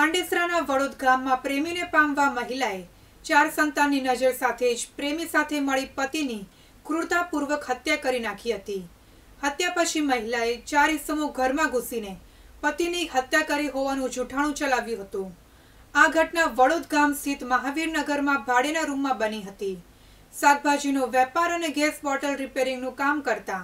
પાંડેસરાના વડોદ ગામમાં પ્રેમીને પામવા મહિલાએ ચાર સંતાનની નજર સાથે જ પ્રેમી સાથે મળી પતિની ક્રૂરતાપૂર્વક હત્યા કરી નાખી હતી હત્યા પછી મહિલાએ ચાર ઇસમો ઘરમાં ઘૂસીને પતિની હત્યા કરી હોવાનું જૂઠાણું ચલાવ્યું હતું આ ઘટના વડોદ ગામ સ્થિત મહાવીરનગરમાં ભાડેના રૂમમાં બની હતી શાકભાજીનો વેપાર અને ગેસ બોટલ રિપેરિંગનું કામ કરતા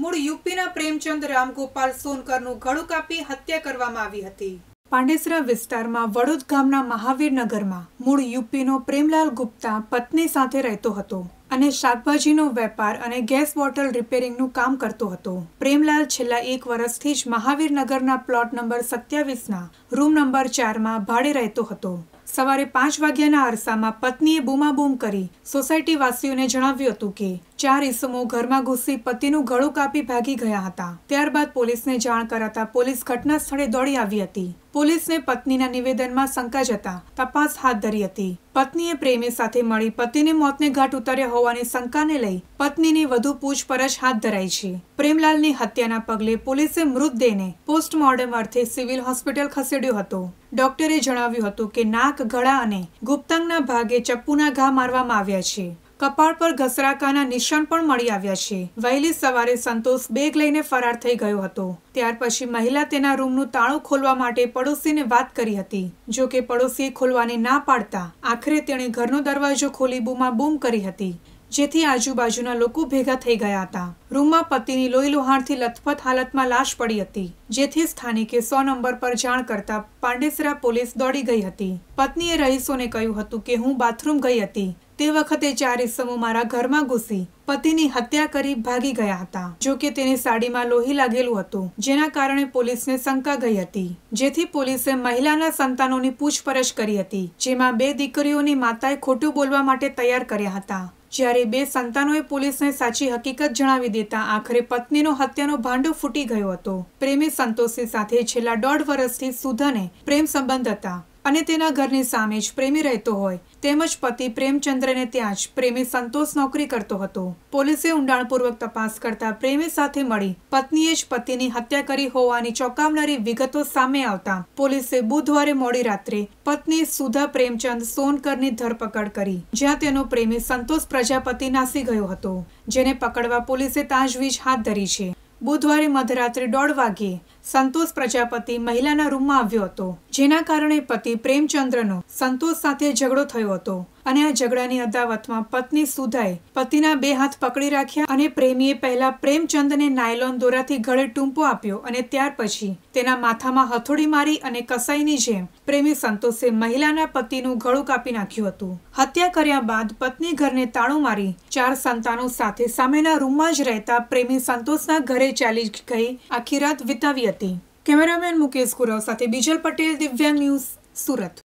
મૂળ યુપીના પ્રેમચંદ રામગોપાલ સોનકરનું ગળું કાપી હત્યા કરવામાં આવી હતી પાંડેસરા વિસ્તારમાં વડોદ ગામના મહાવીરનગરમાં મૂળ યુપીનો પ્રેમલાલ ગુપ્તા પત્ની સાથે રહેતો હતો અને શાકભાજીનો વેપાર અને ગેસ બોટલ રિપેરિંગનું કામ કરતો હતો પ્રેમલાલ છેલ્લા એક વર્ષથી જ મહાવીરનગરના પ્લોટ નંબર સત્યાવીસના રૂમ નંબર ચારમાં ભાડે રહેતો હતો સવારે પાંચ વાગ્યાના અરસામાં પત્નીએ બૂમાબૂમ કરી સોસાયટીવાસીઓને જણાવ્યું હતું કે ચાર ઇસમો ઘરમાં ઘૂસી પતિનું ગળું કાપી ભાગી ગયા હતા ત્યારબાદ પોલીસને જાણ કરાતા પોલીસ ઘટના સ્થળે દોડી આવી હતી પોલીસને પત્નીના નિવેદનમાં શંકા જતા તપાસ હાથ ધરી હતી પત્નીએ પ્રેમી સાથે મળી પતિને મોતને ઘાટ ઉતાર્યા હોવાની શંકાને લઈ પત્નીની વધુ પૂછપરછ હાથ ધરાઈ છે પ્રેમલાલની હત્યાના પગલે પોલીસે મૃતદેહને પોસ્ટમોર્ટમ અર્થે સિવિલ હોસ્પિટલ ખસેડ્યો હતો ડોક્ટરે જણાવ્યું હતું કે નાક ગળા અને ગુપ્તાંગના ભાગે ચપ્પુના ઘા મારવામાં આવ્યા છે કપાળ પર ઘસરાકાના નિશાન પણ મળી આવ્યા છે વહેલી સવારે સંતોષ બેગ લઈને ફરાર થઈ ગયો હતો ત્યાર પછી મહિલા તેના રૂમનું તાળું ખોલવા માટે પડોશીને વાત કરી હતી જો કે પડોશીએ ખોલવાની ના પાડતા આખરે તેણે ઘરનો દરવાજો ખોલી બૂમા બૂમ કરી હતી જેથી આજુબાજુના લોકો ભેગા થઈ ગયા હતા રૂમમાં પતિની લોહી લોહાણથી લથપથ હાલતમાં લાશ પડી હતી જેથી સ્થાનિકે સો નંબર પર જાણ કરતા પાંડેસરા પોલીસ દોડી ગઈ હતી પત્નીએ રહીશોને કહ્યું હતું કે હું બાથરૂમ ગઈ હતી તે વખતે ચાર ઇસમો મારા ઘરમાં ઘૂસી પતિની હત્યા કરી ભાગી ગયા હતા જો કે તેની સાડીમાં લોહી લાગેલું હતું જેના કારણે પોલીસને શંકા ગઈ હતી જેથી પોલીસે મહિલાના સંતાનોની પૂછપરછ કરી હતી જેમાં બે દીકરીઓની માતાએ ખોટું બોલવા માટે તૈયાર કર્યા હતા જ્યારે બે સંતાનોએ પોલીસને સાચી હકીકત જણાવી દેતા આખરે પત્નીનો હત્યાનો ભાંડો ફૂટી ગયો હતો પ્રેમી સંતોષી સાથે છેલ્લા દોઢ વર્ષથી સુધાને પ્રેમ સંબંધ હતા અને તેના ઘરની સામે જ પ્રેમી રહેતો હોય તેમજ પતિ પ્રેમચંદ્રને ત્યાં જ પ્રેમી સંતોષ નોકરી કરતો હતો પોલીસે ઊંડાણપૂર્વક તપાસ કરતા પ્રેમી સાથે મળી પત્નીએ જ પતિની હત્યા કરી હોવાની ચોંકાવનારી વિગતો સામે આવતા પોલીસે બુધવારે મોડી રાત્રે પત્ની સુધા પ્રેમચંદ સોનકરની ધરપકડ કરી જ્યાં તેનો પ્રેમી સંતોષ પ્રજાપતિ નાસી ગયો હતો જેને પકડવા પોલીસે તાજવીજ હાથ ધરી છે બુધવારે મધરાત્રે દોઢ વાગ્યે સંતોષ પ્રજાપતિ મહિલાના રૂમમાં આવ્યો હતો જેના કારણે પતિ પ્રેમચંદ્રનો સંતોષ સાથે ઝઘડો થયો હતો અને આ ઝઘડાની અદાવતમાં પત્ની સુધાએ પતિના બે હાથ પકડી રાખ્યા અને પ્રેમીએ પહેલા પ્રેમચંદને નાયલોન દોરાથી ગળે ટૂંપો આપ્યો અને ત્યાર પછી તેના માથામાં હથોડી મારી અને કસાઈની જેમ પ્રેમી સંતોષે મહિલાના પતિનું ગળું કાપી નાખ્યું હતું હત્યા કર્યા બાદ પત્ની ઘરને તાળું મારી ચાર સંતાનો સાથે સામેના રૂમમાં જ રહેતા પ્રેમી સંતોષના ઘરે ચાલી ગઈ આખી રાત વિતાવી હતી કેમેરામેન મુકેશ ગુરવ સાથે બીજલ પટેલ દિવ્યાંગ ન્યૂઝ સુરત